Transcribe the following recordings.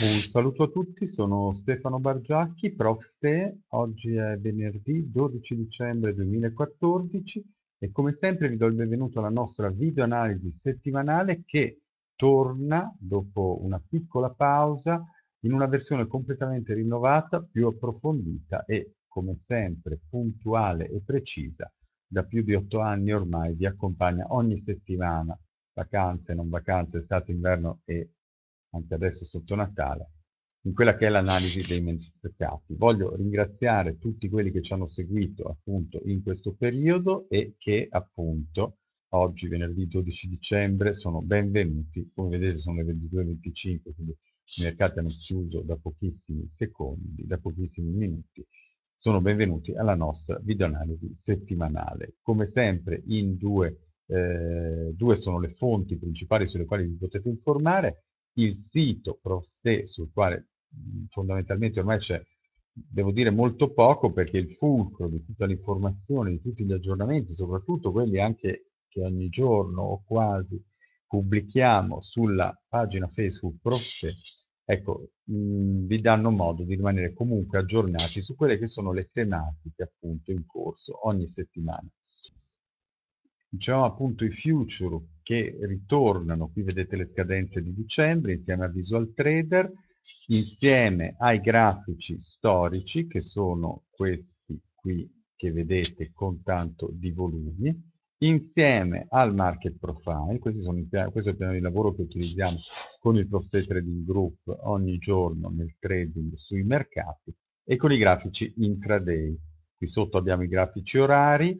Un saluto a tutti, sono Stefano Bargiacchi, prof. Proste. Oggi è venerdì 12 dicembre 2014 e come sempre vi do il benvenuto alla nostra videoanalisi settimanale che torna dopo una piccola pausa in una versione completamente rinnovata, più approfondita e come sempre puntuale e precisa. Da più di otto anni ormai vi accompagna ogni settimana, vacanze, non vacanze, estate, inverno e anche adesso sotto Natale, in quella che è l'analisi dei mercati. Voglio ringraziare tutti quelli che ci hanno seguito appunto in questo periodo e che appunto oggi venerdì 12 dicembre sono benvenuti, come vedete sono le 22.25, quindi i mercati hanno chiuso da pochissimi secondi, da pochissimi minuti, sono benvenuti alla nostra videoanalisi settimanale. Come sempre in due, eh, due sono le fonti principali sulle quali vi potete informare, il sito Proste, sul quale mhmm, fondamentalmente ormai c'è, devo dire, molto poco, perché il fulcro di tutta l'informazione, di tutti gli aggiornamenti, soprattutto quelli anche che ogni giorno o quasi pubblichiamo sulla pagina Facebook Proste, ecco, mh, mhmm, vi danno modo di rimanere comunque aggiornati su quelle che sono le tematiche appunto in corso ogni settimana diciamo appunto i future che ritornano, qui vedete le scadenze di dicembre insieme a Visual Trader, insieme ai grafici storici che sono questi qui che vedete con tanto di volumi, insieme al market profile, piano, questo è il piano di lavoro che utilizziamo con il Profit Trading Group ogni giorno nel trading sui mercati, e con i grafici intraday. Qui sotto abbiamo i grafici orari,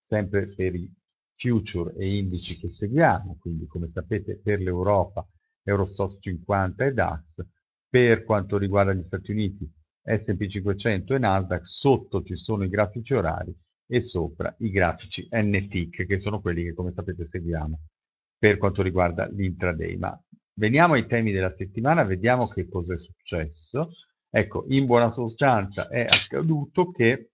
sempre per i future e indici che seguiamo, quindi come sapete per l'Europa Eurostox 50 e DAX, per quanto riguarda gli Stati Uniti S&P 500 e Nasdaq, sotto ci sono i grafici orari e sopra i grafici NTIC, che sono quelli che come sapete seguiamo per quanto riguarda l'intraday. Ma veniamo ai temi della settimana, vediamo che cosa è successo. Ecco, in buona sostanza è accaduto che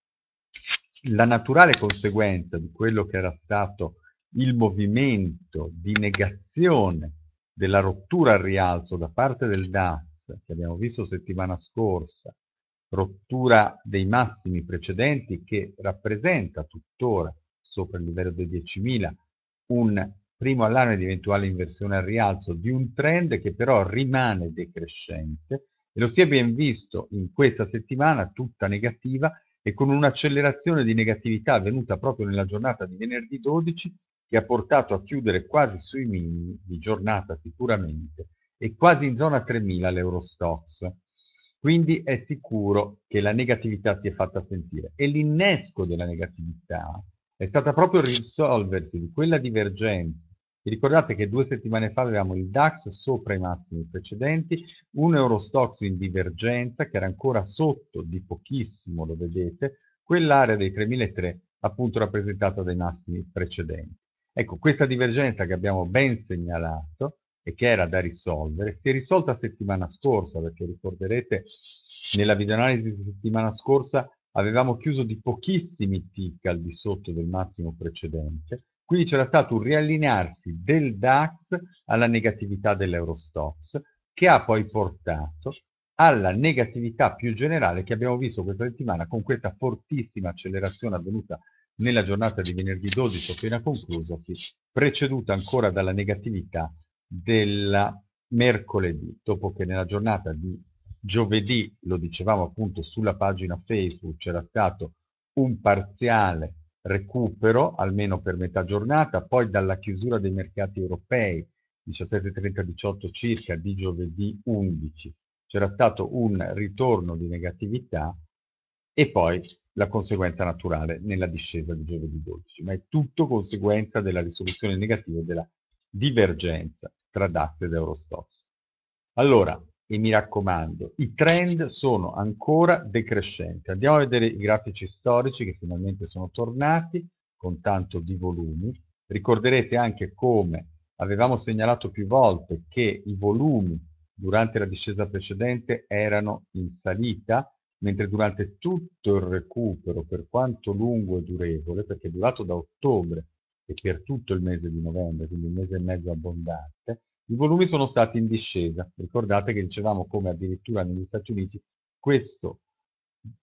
la naturale conseguenza di quello che era stato il movimento di negazione della rottura al rialzo da parte del DAX, che abbiamo visto settimana scorsa, rottura dei massimi precedenti che rappresenta tuttora sopra il livello dei 10.000 un primo allarme di eventuale inversione al rialzo di un trend che però rimane decrescente e lo si è ben visto in questa settimana tutta negativa e con un'accelerazione di negatività avvenuta proprio nella giornata di venerdì 12 che ha portato a chiudere quasi sui minimi di giornata sicuramente e quasi in zona 3000 l'Eurostox. Quindi è sicuro che la negatività si è fatta sentire e l'innesco della negatività è stata proprio il risolversi di quella divergenza vi ricordate che due settimane fa avevamo il DAX sopra i massimi precedenti, un Eurostox in divergenza che era ancora sotto di pochissimo, lo vedete, quell'area dei 3003 appunto rappresentata dai massimi precedenti. Ecco, questa divergenza che abbiamo ben segnalato e che era da risolvere, si è risolta settimana scorsa, perché ricorderete nella videoanalisi di settimana scorsa avevamo chiuso di pochissimi tick al di sotto del massimo precedente quindi c'era stato un riallinearsi del DAX alla negatività dell'Eurostox, che ha poi portato alla negatività più generale che abbiamo visto questa settimana con questa fortissima accelerazione avvenuta nella giornata di venerdì 12 appena conclusasi, preceduta ancora dalla negatività del mercoledì, dopo che nella giornata di giovedì, lo dicevamo appunto sulla pagina Facebook, c'era stato un parziale recupero almeno per metà giornata, poi dalla chiusura dei mercati europei 17.30-18 circa di giovedì 11 c'era stato un ritorno di negatività e poi la conseguenza naturale nella discesa di giovedì 12, ma è tutto conseguenza della risoluzione negativa della divergenza tra DAX ed Eurostox. Allora, e mi raccomando, i trend sono ancora decrescenti. Andiamo a vedere i grafici storici che finalmente sono tornati con tanto di volumi. Ricorderete anche come avevamo segnalato più volte che i volumi durante la discesa precedente erano in salita, mentre durante tutto il recupero, per quanto lungo e durevole, perché è durato da ottobre e per tutto il mese di novembre, quindi un mese e mezzo abbondante, i volumi sono stati in discesa. Ricordate che dicevamo come addirittura negli Stati Uniti questo,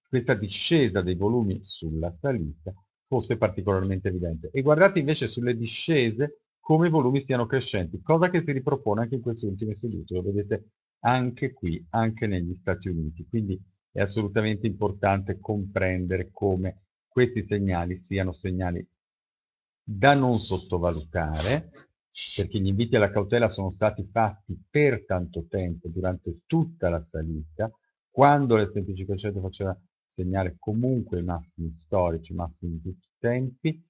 questa discesa dei volumi sulla salita fosse particolarmente evidente. E guardate invece sulle discese come i volumi siano crescenti, cosa che si ripropone anche in queste ultime sedute, lo vedete anche qui, anche negli Stati Uniti. Quindi è assolutamente importante comprendere come questi segnali siano segnali da non sottovalutare perché gli inviti alla cautela sono stati fatti per tanto tempo, durante tutta la salita, quando l'S&P500 faceva segnare comunque i massimi storici, i massimi di tutti i tempi,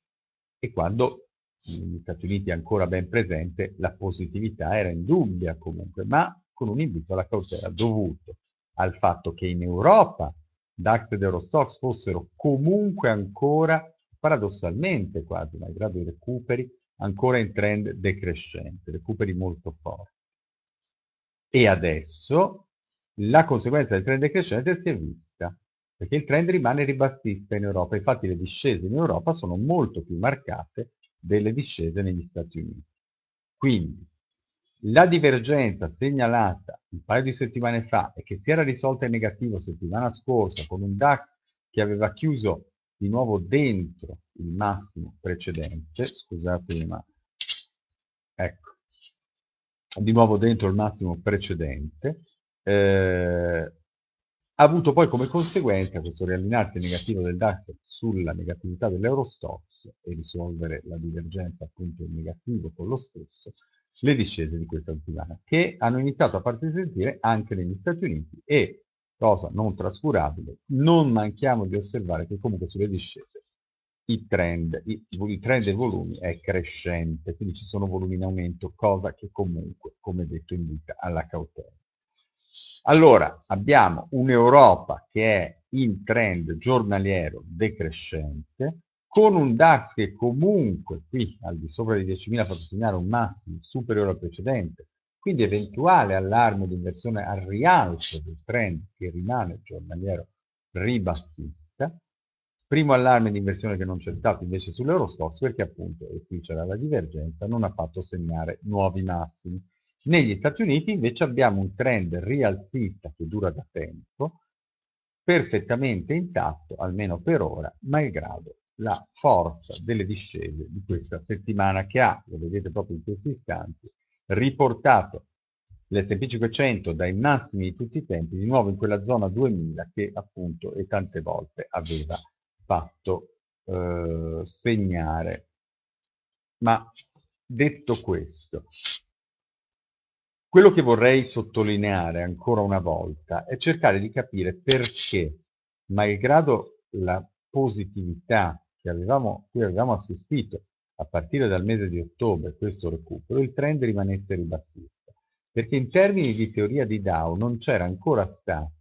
e quando negli Stati Uniti ancora ben presente, la positività era indubbia comunque, ma con un invito alla cautela dovuto al fatto che in Europa DAX ed Eurostox fossero comunque ancora, paradossalmente quasi, malgrado i recuperi, ancora in trend decrescente, recuperi molto forti. E adesso la conseguenza del trend decrescente si è vista, perché il trend rimane ribassista in Europa, infatti le discese in Europa sono molto più marcate delle discese negli Stati Uniti. Quindi la divergenza segnalata un paio di settimane fa e che si era risolta in negativo settimana scorsa con un DAX che aveva chiuso di nuovo dentro il massimo precedente, scusatemi ma ecco, di nuovo dentro il massimo precedente, eh, ha avuto poi come conseguenza questo riallinearsi negativo del DAX sulla negatività dell'Eurostox e risolvere la divergenza appunto in negativo con lo stesso, le discese di questa settimana, che hanno iniziato a farsi sentire anche negli Stati Uniti e cosa non trascurabile, non manchiamo di osservare che comunque sulle discese i trend, i, il trend dei volumi è crescente, quindi ci sono volumi in aumento, cosa che comunque, come detto, indica alla cautela. Allora, abbiamo un'Europa che è in trend giornaliero decrescente, con un DAX che comunque qui al di sopra dei 10.000 fa segnare un massimo superiore al precedente, quindi eventuale allarme di inversione al rialzo del trend che rimane giornaliero cioè ribassista, primo allarme di inversione che non c'è stato invece sull'Eurostox perché appunto, e qui c'era la divergenza, non ha fatto segnare nuovi massimi. Negli Stati Uniti invece abbiamo un trend rialzista che dura da tempo, perfettamente intatto, almeno per ora, malgrado la forza delle discese di questa settimana che ha, lo vedete proprio in questi istanti, riportato l'S&P 500 dai massimi di tutti i tempi, di nuovo in quella zona 2000 che appunto e tante volte aveva fatto eh, segnare. Ma detto questo, quello che vorrei sottolineare ancora una volta è cercare di capire perché, malgrado la positività che avevamo, cui avevamo assistito a partire dal mese di ottobre, questo recupero, il trend rimanesse ribassista, perché in termini di teoria di Dow non c'era ancora stata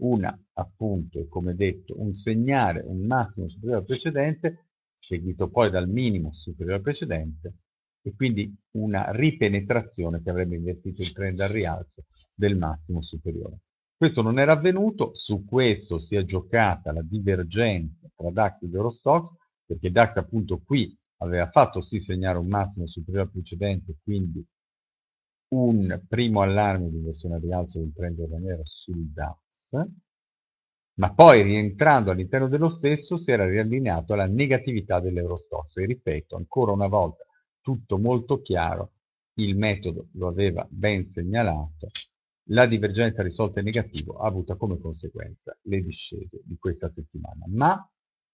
una, appunto, come detto, un segnale, un massimo superiore al precedente, seguito poi dal minimo superiore al precedente, e quindi una ripenetrazione che avrebbe invertito il trend al rialzo del massimo superiore. Questo non era avvenuto, su questo si è giocata la divergenza tra DAX ed Eurostox, perché DAX appunto qui aveva fatto sì segnare un massimo superiore al precedente, quindi un primo allarme di inversione al rialzo del trend nero sul DAX, ma poi rientrando all'interno dello stesso si era riallineato alla negatività dell'Eurostox. E ripeto, ancora una volta, tutto molto chiaro, il metodo lo aveva ben segnalato, la divergenza risolta in negativo ha avuto come conseguenza le discese di questa settimana. Ma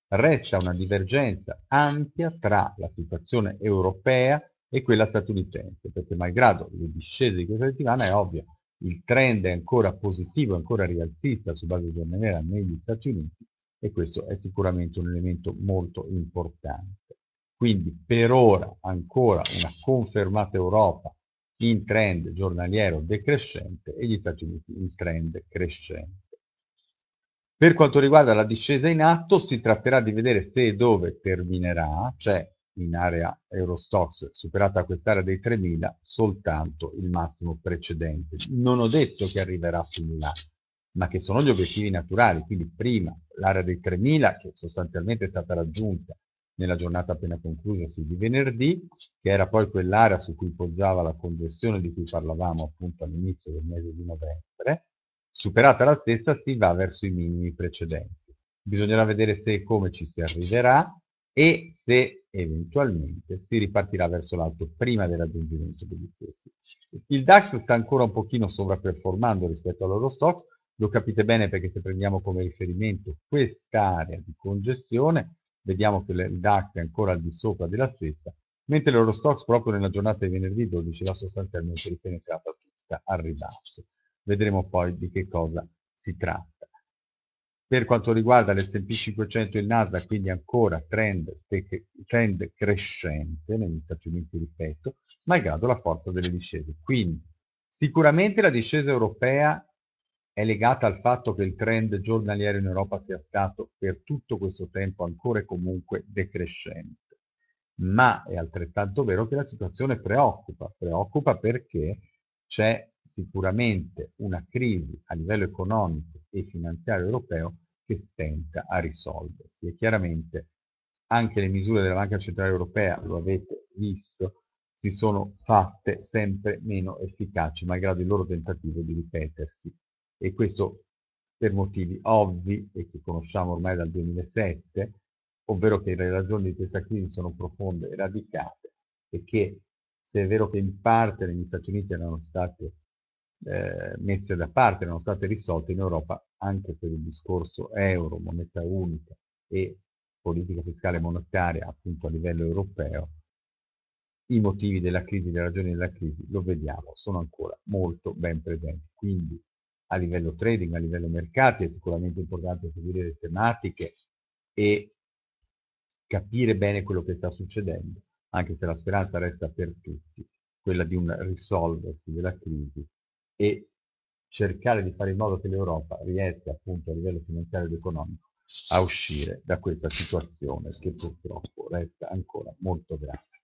resta una divergenza ampia tra la situazione europea e quella statunitense, perché malgrado le discese di questa settimana è ovvio, il trend è ancora positivo, ancora rialzista su base giornaliera negli Stati Uniti e questo è sicuramente un elemento molto importante. Quindi per ora ancora una confermata Europa in trend giornaliero decrescente e gli Stati Uniti in trend crescente. Per quanto riguarda la discesa in atto, si tratterà di vedere se e dove terminerà, cioè in area Eurostox superata quest'area dei 3.000, soltanto il massimo precedente. Non ho detto che arriverà fin là, ma che sono gli obiettivi naturali, quindi prima l'area dei 3.000, che sostanzialmente è stata raggiunta nella giornata appena conclusasi di venerdì, che era poi quell'area su cui poggiava la congestione di cui parlavamo appunto all'inizio del mese di novembre, Superata la stessa si va verso i minimi precedenti. Bisognerà vedere se e come ci si arriverà e se eventualmente si ripartirà verso l'alto prima del raggiungimento degli stessi. Il DAX sta ancora un pochino sovraperformando rispetto all'Eurostox, lo capite bene perché se prendiamo come riferimento quest'area di congestione, vediamo che il DAX è ancora al di sopra della stessa, mentre l'Eurostox proprio nella giornata di venerdì 12 l'ha sostanzialmente ripenetrata tutta al ribasso. Vedremo poi di che cosa si tratta. Per quanto riguarda l'S&P 500 e il Nasdaq, quindi ancora trend, trend crescente negli Stati Uniti, ripeto, malgrado la forza delle discese. Quindi sicuramente la discesa europea è legata al fatto che il trend giornaliero in Europa sia stato per tutto questo tempo ancora e comunque decrescente. Ma è altrettanto vero che la situazione preoccupa, preoccupa perché c'è sicuramente una crisi a livello economico e finanziario europeo che stenta a risolversi e chiaramente anche le misure della Banca Centrale Europea, lo avete visto, si sono fatte sempre meno efficaci, malgrado il loro tentativo di ripetersi. E questo per motivi ovvi e che conosciamo ormai dal 2007, ovvero che le ragioni di questa crisi sono profonde e radicate e che se è vero che in parte negli Stati Uniti erano state eh, messe da parte, erano state risolte in Europa anche per il discorso euro, moneta unica e politica fiscale monetaria appunto a livello europeo, i motivi della crisi, le ragioni della crisi, lo vediamo, sono ancora molto ben presenti. Quindi a livello trading, a livello mercati è sicuramente importante seguire le tematiche e capire bene quello che sta succedendo anche se la speranza resta per tutti, quella di un risolversi della crisi e cercare di fare in modo che l'Europa riesca appunto a livello finanziario ed economico a uscire da questa situazione che purtroppo resta ancora molto grave.